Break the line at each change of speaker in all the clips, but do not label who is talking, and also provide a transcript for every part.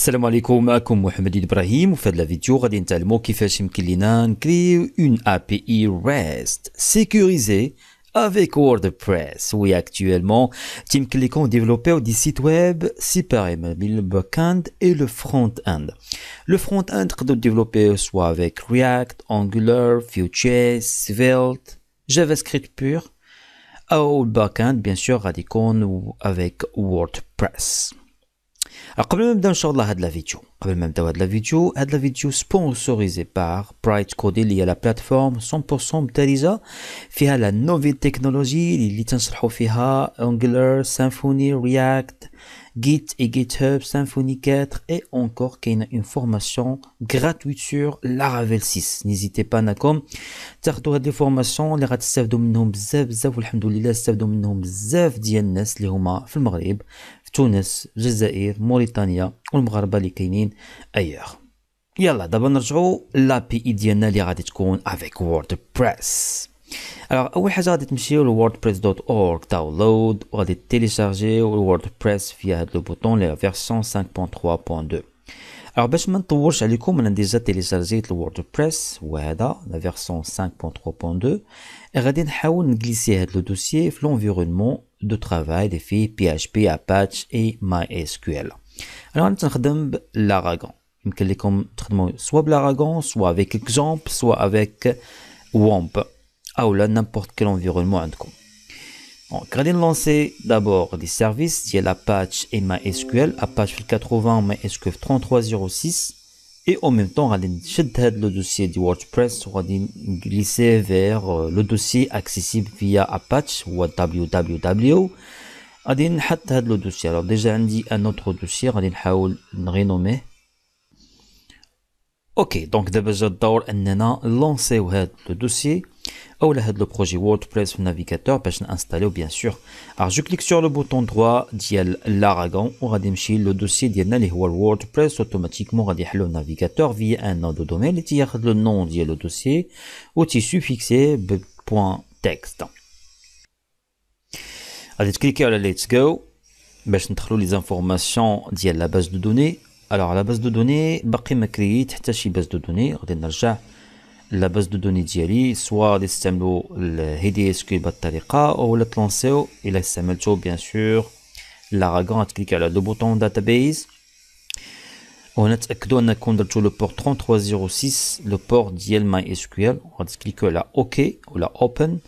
Salam عليكم معكم Mohamed Ibrahim Vous faites la vidéo, نتعلموا كيفاش يمكن لينا نكريو اون اي une API REST sécurisée avec WordPress. Oui, actuellement, Team Clickon développe des sites web séparés, le backend et le frontend. Le frontend end être développé soit avec React, Angular, Vue.js, Svelte, JavaScript pur, ou le bien sûr, radicon ou avec WordPress. Alors, quand même, dans le de la vidéo, quand même, dans la vidéo, à vidéo sponsorisée par Bright Code, il la plateforme 100% Teresa, qui a la nouvelle technologie, les licences Hofiha, Angular, Symfony, React, Git et GitHub, Symfony 4, et encore y a une formation gratuite sur Laravel 6. N'hésitez pas, Nakom. Tardou des formations, les rats de Sèvres Dominum, Zèvres, Zèvres, Alhamdoulilah, Sèvres Dominum, Zèvres, Diennes, Lihuma, Filmarib, Tunis, Gizaïr, Mauritania, ou le Mgarba, le Kenin, ailleurs. Yalla, d'abord, nous allons avec WordPress. Alors, nous allons voir le WordPress.org, download, ou télécharger WordPress via le bouton versant 5.3.2. Alors, je vais vous montrer comment a déjà téléchargé WordPress, la version 5.3.2, et nous allons glisser le dossier, l'environnement, de travail des filles PHP, Apache et MySQL. Alors, on نخدم l'Aragon. comme traitement soit l'aragon soit avec exemple soit avec WAMP ah, ou là n'importe quel environnement on va de lancer d'abord des services, il l'Apache et MySQL. Apache 80, MySQL 3306. Et en même temps, on va aller le dossier du WordPress, on va glisser vers euh, le dossier accessible via Apache ou WWW. On va aller le dossier. Alors, déjà, on dit un autre dossier, on va aller le renommer. Ok, donc, on va lancer le dossier ou le projet WordPress ou navigateur pour l'installer bien sûr. Alors je clique sur le bouton droit dial l'aragon ou le dossier dial WordPress automatiquement radiach le navigateur via un nom de domaine a le nom dial le dossier ou tissu fixé point texte. Allez cliquez sur Let's Go pour entrer les informations de la base de données. Alors la base de données, bâclé ma créer la base de données, la base de données ديالي soit des d'estimer le HDSQL بالطريقه ou le lancer et l'estimer tout bien sûr L'aragon on clique à la deux boutons database on a t'aider on a le port 3306 le port ديال sql on va cliquer la OK ou la Open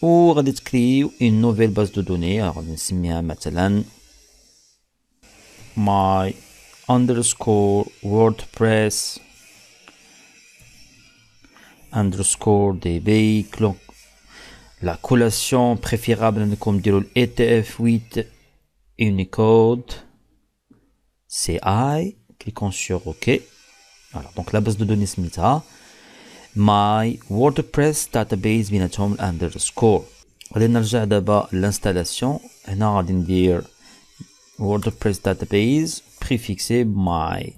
ou on va créer une nouvelle base de données alors on va s'immer maintenant my underscore WordPress underscore db la collation préférable comme le etf8 unicode ci cliquons sur ok alors donc la base de données smita my wordpress database binatom underscore l'énergie à d'abord l'installation هنا غادي dire wordpress database préfixé my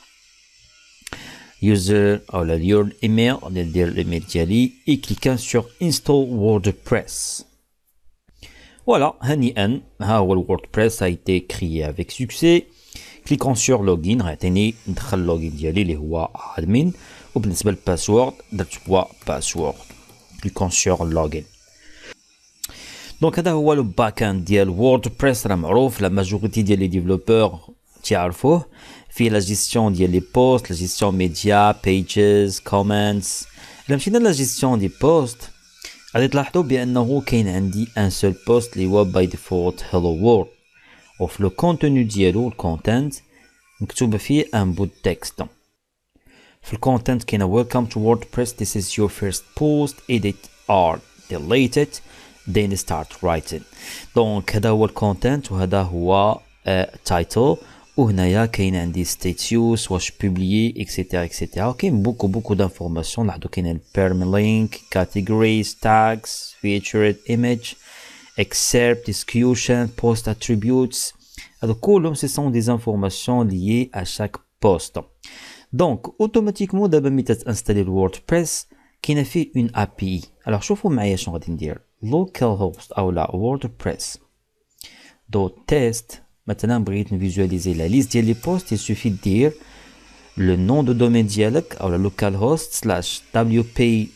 user ou la lien email, on va dire l'email et cliquant sur install WordPress. Voilà, Hani N, WordPress a été créé avec succès. cliquant sur login, retenez le login aller les roi admin, ou le password, le password. cliquant sur login. Donc, c'est le back-end de WordPress, la majorité des développeurs qui في لا جيستيون ديال لي بوست لا جيستيون ميديا بيجز كومنتس الا مشينا لا جيستيون دي بوست غادي تلاحظوا بانه كاين عندي ان سول بوست اللي هو باي ديفولت هيلو وورد وفي لو كونتوني ديالو الكونتنت مكتوب فيه ان بوت تكست في الكونتنت كاينه ويلكم تو ووردبريس this is your first post edit or delete it then start writing دونك هذا هو الكونتنت وهذا هو تايتل آه, uh, title. où il y a des statuts soit je publie, etc. etc. Ok, beaucoup beaucoup d'informations. il y a des catégories, tags, featured, image, excerpt, discussion, post attributes. Alors, hein, ce sont des informations liées à chaque post. Donc, automatiquement, d'abord, il faut installer WordPress qui a fait une API. Alors, je vais vous dire localhost, WordPress. Do test. Maintenant, pour visualiser la liste des postes, il suffit de dire le nom de domaine dialogue ou localhost slash wp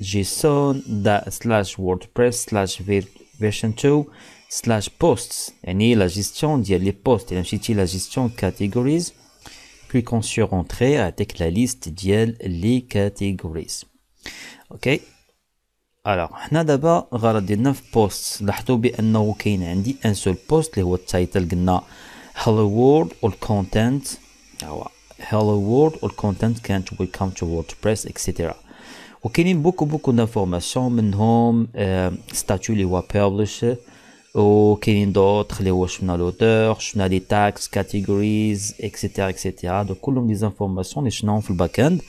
json slash wordpress slash version 2 slash posts يعني la gestion des les posts يعني la gestion categories qu'on sur entrée avec la liste des les categories ok الوغ حنا دابا غرض ديالنا في بوست لاحظوا بانه كاين عندي ان سول بوست اللي هو التايتل قلنا هالو وورد والكونتنت هو هالو وورد والكونتنت كانت ويلكم تو ووردبريس اكسيتيرا وكاينين بوكو بوكو دانفورماسيون منهم ستاتيو آه، اللي هو بابليش وكاينين دوطخ اللي هو شفنا لوتور شفنا لي تاكس كاتيجوريز اكسيتيرا اكسيتيرا دو كلهم دي زانفورماسيون اللي شفناهم في الباك اند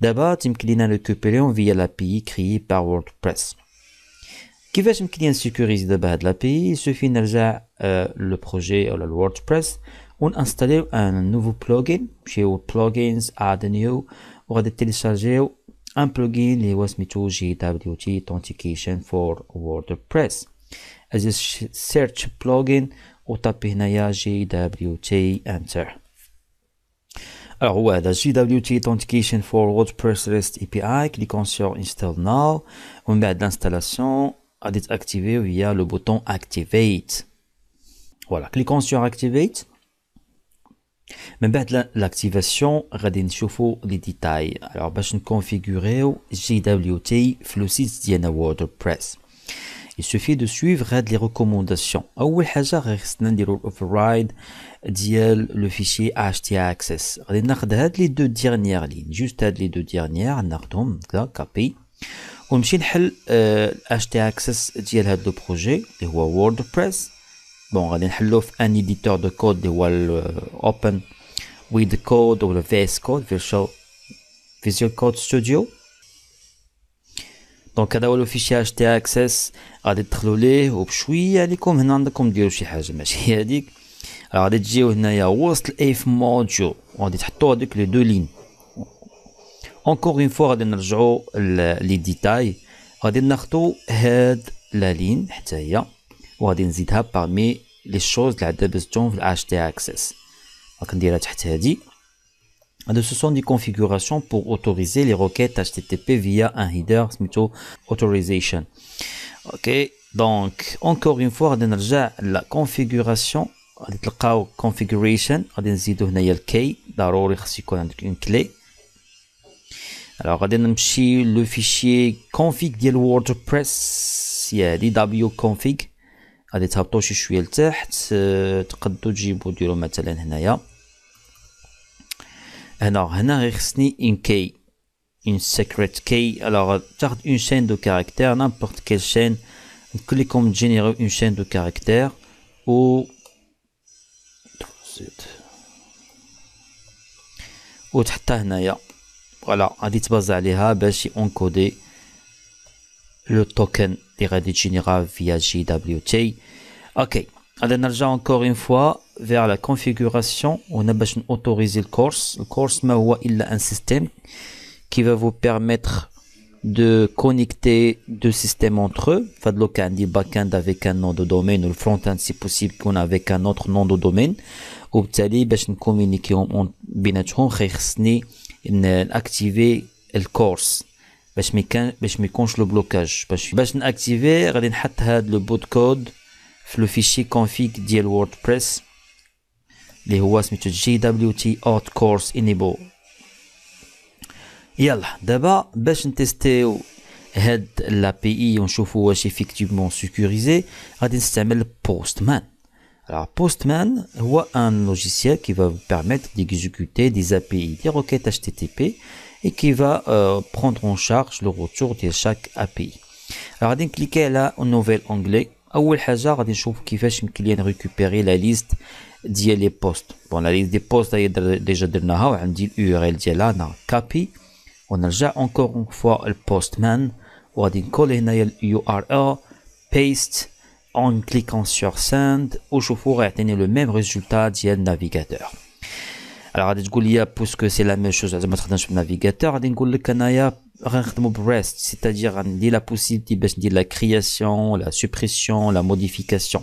D'abord, Tim Kilin a le via l'API créée par WordPress. Pour veut que Tim Kilin sécurise d'abord l'API, se le projet euh, WordPress, on installe un nouveau plugin chez Plugins, ADNU, ou on va télécharger un plugin, le WASMETO JWT Authentication for WordPress. Il search plugin On tape taper naya JWT Enter. Alors, ouais, la JWT Authentication for WordPress REST API, cliquons sur Install Now. On met l'installation à être activée via le bouton Activate. Voilà, cliquons sur Activate. Mais بعد ben, l'activation, غادي نشوفوا les détails. Alors, ben, je vais JWT GWT le site WordPress il suffit de suivre les recommandations. Aouel haja, faire un override dial le fichier htaccess. Rechna les deux dernières lignes, juste les deux dernières, nardom, copy. On m'chin hel htaccess euh, dial le projet, le WordPress. Bon, rechna l'off un éditeur de code, le euh, open with code ou le VS code, Visual Code Studio. دونك هذا هو اش تاع اكسس غادي تدخلوا ليه وبشويه عليكم هنا عندكم ديروا شي حاجه ماشي هذيك غادي تجيو هنايا وسط الايف موديو غادي تحطوا هذوك لي دو لين اونكور اون فوا غادي نرجعوا لي ديتاي غادي ناخذوا هاد لا لين حتى هي وغادي نزيدها بارمي لي شوز اللي عندها بزتهم في الاش تي اكسس نديرها تحت هادي de ce sont des configurations pour autoriser les requêtes HTTP via un header smitho authorization. Ok, donc encore une fois, on a la configuration, on a configuration, on a le key, on a une clé. Alors, on a le fichier config de WordPress, il y a wconfig, on a tapé le chichuel, on a tapé le chichuel, on a alors, une key, une secret key. Alors, une chaîne de caractères, n'importe quelle chaîne. Cliquez comme générer une chaîne de caractères ou voilà هنايا voilà غادي sur عليها باش token on token اللي غادي تجينيرا فيا via via Ok, ok on une une vers la configuration on a autorisé le course le course il a un système qui va vous permettre de connecter deux systèmes entre eux fadlokan dit backend avec un nom de domaine ou le frontend si possible qu'on avec un autre nom de domaine ou de communiquer نكومونيكيو bien خيخصني activer le course باش ما كان باش ما يكونش لو بلوكاج باش باش نactiver غادي le هذا لو بوت كود les هو سميتو جي دبليو تي d'abord, كورس انيبو يلا دابا باش نتيستيو هاد لا بي اي sécurisé, واش سيكوريزي غادي نستعمل Alors, Postman est un logiciel qui va vous permettre d'exécuter des API, des requêtes HTTP, et qui va euh, prendre en charge le retour de chaque API. Alors, on va cliquer là au nouvel onglet. Ou le hasard, on fait voir qui client récupérer la liste D'y les post. Bon, la liste des posts, déjà, on dit URL, on dit copy. On a déjà encore une fois le postman, on a dit colonel URL, paste, en cliquant sur send, on a le même résultat d'y navigateur. Alors, on a dit que c'est la même chose, on a dit que navigateur. la même chose, on a dit que c'est c'est-à-dire la possibilité ben, de la création, la suppression, la modification.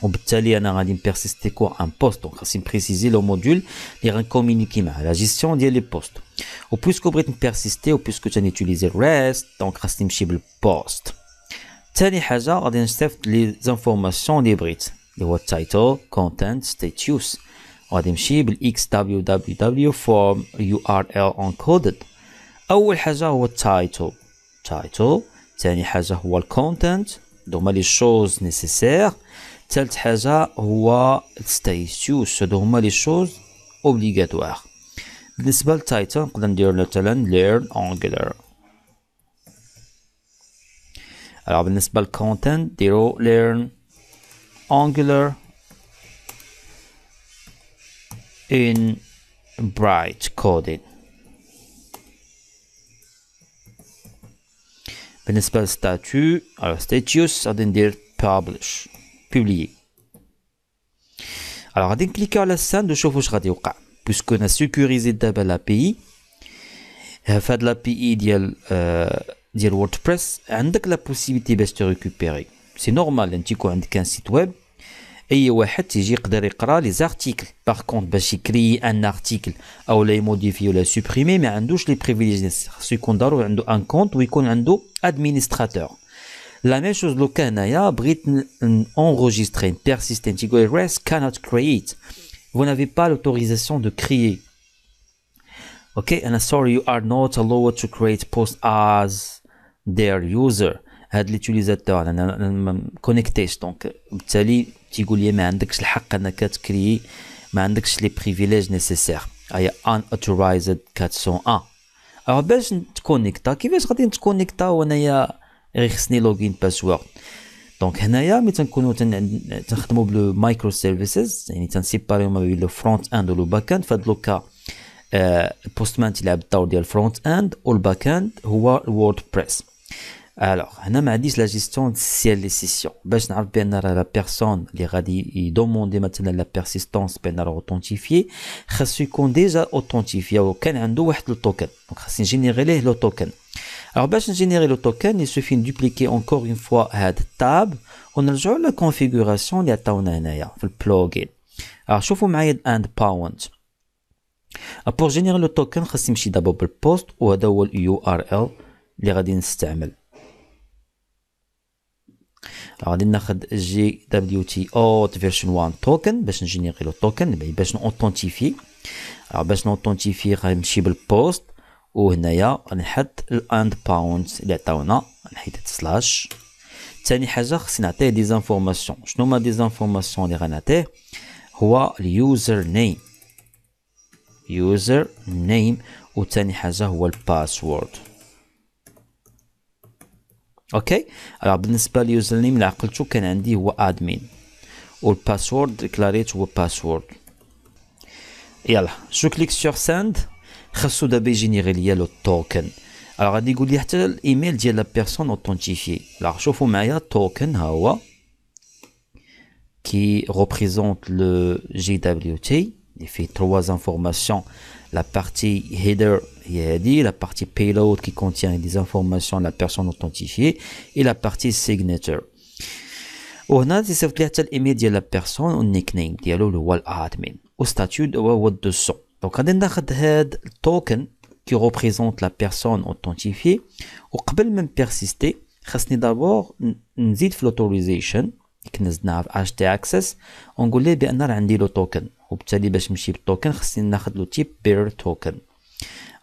On peut aller en de persister quoi un poste donc on va le module et on va communiquer la gestion de les postes. Ou puisque on peut persister ou puisque on utilisez le reste donc on va faire un poste. Tel et hasard on va les informations des brides. Il y a un title, content, status. On va faire un style form url encoded. Il y a un hasard on va faire un title. Tel et hasard on content donc on va les choses nécessaires. ثالث حاجه هو ستاتيوس هادو هما لي شوز اوبليغاتوار بالنسبه للتايتل نقدر ندير مثلا ليرن انجلر الوغ بالنسبه للكونتنت ديرو ليرن انجلر ان برايت كودين بالنسبه للستاتيو او ستاتيوس غادي ندير publish publier Alors à cliquer sur scène de شوف radio, غادي يوقع puisque sécurisé d'abord la PI et de la PI ديال euh, WordPress la possibilité de récupérer c'est normal un petit indique un site web اي واحد تيجي lire les articles par contre باش bah, créer un article ou les modifier ou les supprimer mais andouche les privilèges c'est ou un compte ou un administrateur la même chose, le Canada, Britain enregistré, persistent, rest cannot create. Vous n'avez pas l'autorisation de créer. Ok, and sorry, you are not allowed to create post as their user. هاد l'utilisateur connecté donc بالتالي تيقول لي ما عندكش الحق انك تكري ما عندكش privilèges nécessaires. نيسيسير اي unauthorized 401 alors باش تكونيكتا كيفاش غادي نتكونيكتا وانايا غير خصني لوغين باسورد دونك هنايا ملي تنكونو تنخدمو بلو مايكرو سيرفيسز يعني تنسيباريو ما بين لو فرونت اند ولو باك اند فهاد لوكا بوستمان آه، تيلعب الدور ديال الفرونت اند والباك اند هو الوورد بريس الوغ هنا ما عنديش لا جيستيون سيال لي سيسيون باش نعرف بان راه لا بيرسون لي غادي يدوموندي مثلا لا بيرسيستونس بان راه اوتونتيفي خاصو يكون ديجا اوتونتيفي وكان عنده واحد التوكن دونك خاصني نجينيغي ليه لو توكن Alors, pour générer le token, il suffit de dupliquer encore une fois cette tab. On a la configuration qui est le plugin. Alors, je vous mets and pound. Pour générer le token, خاص نمشي دابا بالبوست وهذا هو اليو ار ال اللي غادي نستعمل غادي ناخذ جي دبليو تي او فيرجن 1 توكن باش نجينيري لو توكن باش نوثنتيفي باش نوثنتيفي غنمشي بالبوست وهنايا غنحط الاند باوند اللي عطاونا نحيد سلاش ثاني حاجه خصني نعطيه دي زانفورماسيون شنو هما دي زانفورماسيون اللي غنعطيه هو اليوزر نيم يوزر نيم وثاني حاجه هو الباسورد اوكي الوغ بالنسبه لليوزر نيم اللي عقلتو كان عندي هو ادمين والباسورد ديكلاريت هو باسورد يلا شو كليك سور ساند خاصو دابا le token, Alors, توكن الوغ غادي يقول لي حتى الايميل la personne authentifiée. اوثنتيفي je شوفوا معايا qui représente le JWT. Il fait trois informations. La partie header, dit, la partie payload qui contient des informations de la personne authentifiée et la partie signature. On a un email de la personne au nickname, dialogue le wall admin. Au statut, de 200. دونك غادي ناخد هاد التوكن كي غوبريزونت لا بيرسون personne وقبل Et avant خاصني دابور نزيد في لوتوريزيشن كنزناها في اش تي اكسس ونقول ليه بان راه عندي لو توكن وبالتالي باش نمشي بالتوكن خاصني ناخذ لو تيب بير توكن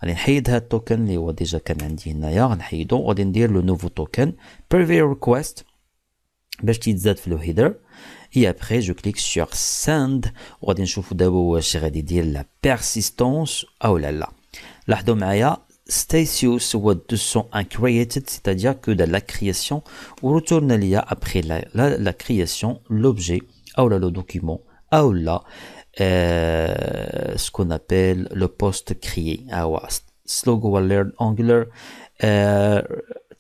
غادي نحيد هاد التوكن اللي هو ديجا كان عندي هنايا غنحيدو وغادي ندير لو نوفو توكن بريفي ريكويست باش تيتزاد في لو هيدر et après je clique sur send وغادي نشوفوا d'abord واش غادي يدير la persistance او لا لا لاحظوا معايا Stasius هو 201 created, c'est-à-dire que dans la création, ou retourne l'IA après la, la, création, l'objet, ah, ou oh le document, ah, ou oh là euh, ce qu'on appelle le post créé, ah, ou slogan Learn Angular, euh,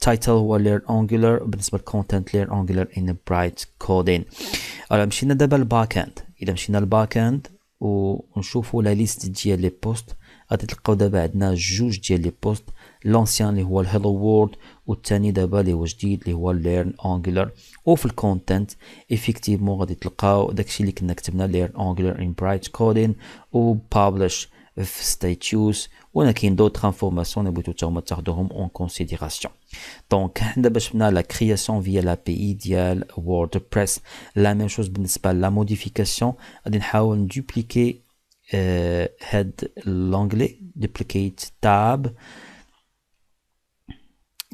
تايتل هو لير angular بالنسبه للكونتنت لير انجولار ان برايت كودين الا مشينا دابا الباك اند اذا مشينا الباك اند ونشوفوا لا ليست ديال لي بوست غادي تلقاو دابا عندنا جوج ديال لي بوست لونسيان اللي هو الهيلو وورد والثاني دابا اللي هو جديد اللي هو ليرن انجولار وفي الكونتنت ايفيكتيفمون غادي تلقاو داكشي اللي كنا كتبنا ليرن انجولار ان برايت كودين و Status ou d'autres informations en considération. Donc, la création via l'API dial WordPress. La même chose, ben, la modification, on dupliquer euh, l'onglet, duplicate tab.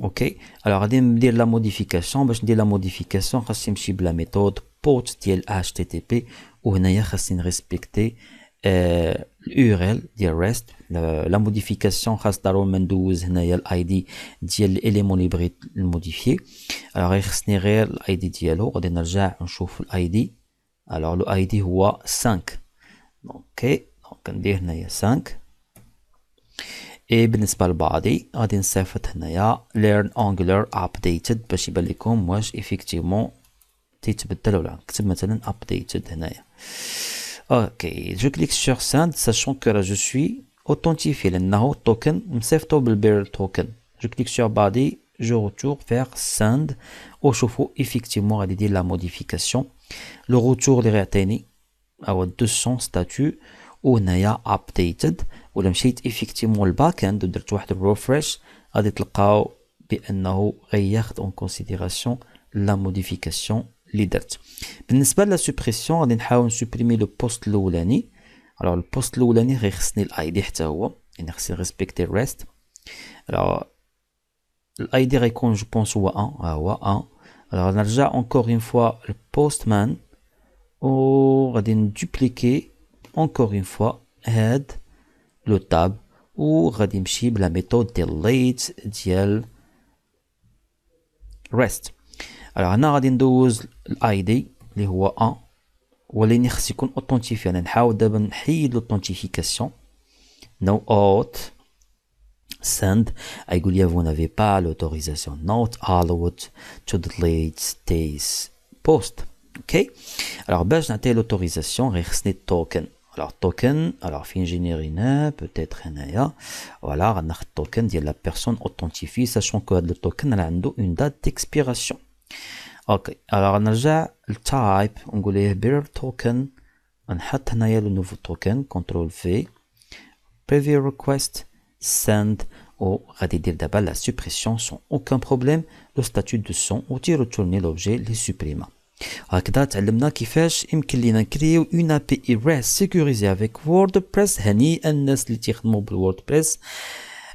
OK. Alors, on dire la modification, باش ben, ندير la modification, on va la méthode port HTTP ou on va respecter الاو آه، ال ديال ريست لا موديفيكاسيون خاص ضروري ما ندوز هنايا الاي دي ديال الاليمون اللي بغيت نموديفي الوغ غيخصني غير الاي دي ديالو غادي نرجع نشوف الاي دي الوغ لو اي دي هو 5 اوكي دونك ندير هنايا 5 اي بالنسبه للبادي غادي نصيفط هنايا ليرن angular ابديتد باش يبان لكم واش effectivement تيتبدل ولا نكتب مثلا ابديتد هنايا Ok, je clique sur Send, sachant que là je suis authentifié. Le token, bear token. Je clique sur Body, je retourne vers Send. Au chauffe-eau, effectivement, a dit la modification. Le retour les y à 200 statuts. On a updated. ولا مشيت effectivement le backend de واحد refresh غادي تلقاو بانه pris en considération la modification les N'est-ce pas la suppression On a supprimé le poste de l'eau. Alors, le poste de Il y a une respecter reste. Alors, l'idée de je pense, c'est un. Alors, on a déjà encore une fois le postman. On a dupliqué. Encore une fois, head. Le table. On a déjà la méthode de late. Reste alors on a des l'ID qui est A, et on va nous expliquer l'authentification. On va ouvrir une pile d'authentification. No auth send, je vais vous dire vous n'avez pas l'autorisation. Not allowed to delete STAYS post. Ok. Alors bas j'ai noté l'autorisation. Rien de token. Alors token, alors fin généralement peut-être rien. Voilà, on va a token, c'est la personne authentifiée sachant que le token a un une date d'expiration. Ok, alors on déjà le type, on va eh Bearer Token On va le nouveau token, CTRL V Preview Request, Send ou va d'abord la suppression sans aucun problème Le statut de son, on va retourner l'objet les le supprimer Donc le on a appris il a créé une API REST sécurisée avec WordPress Ici, les gens qui travaillent sur WordPress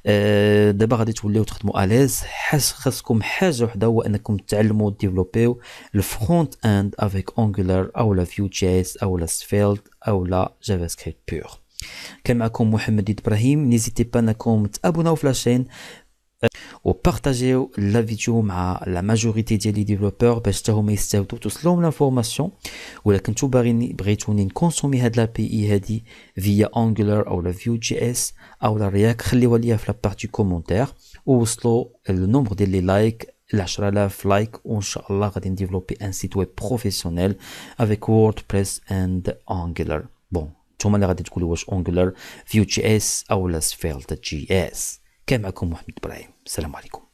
آه، دابا غادي توليو تخدموا اليز حاس خاصكم حاجه وحده هو انكم تعلموا ديفلوبيو الفرونت اند افيك انجولار او لا فيو جي اس او لا سفيلد او لا جافا سكريبت بيور كان معكم محمد ابراهيم نيزيتي با انكم تابوناو في لاشين وبارطاجيو لا فيديو مع لا ماجوريتي ديال لي ديفلوبور باش حتى هما يستافدوا توصلهم لانفورماسيون ولا كنتو باغيني بغيتوني نكونسومي هاد لا بي اي هادي فيا انجولار او لا فيو جي اس او لا رياك خليوها ليا في لابارتي كومونتير ووصلوا النومبر ديال لي لايك ل 10000 لايك وان شاء الله غادي نديفلوبي ان سيت ويب بروفيسيونيل افيك ووردبريس اند انجولار بون نتوما اللي غادي تقولوا واش انجولار فيو جي اس او لا سفيلت جي اس كان معكم محمد إبراهيم السلام عليكم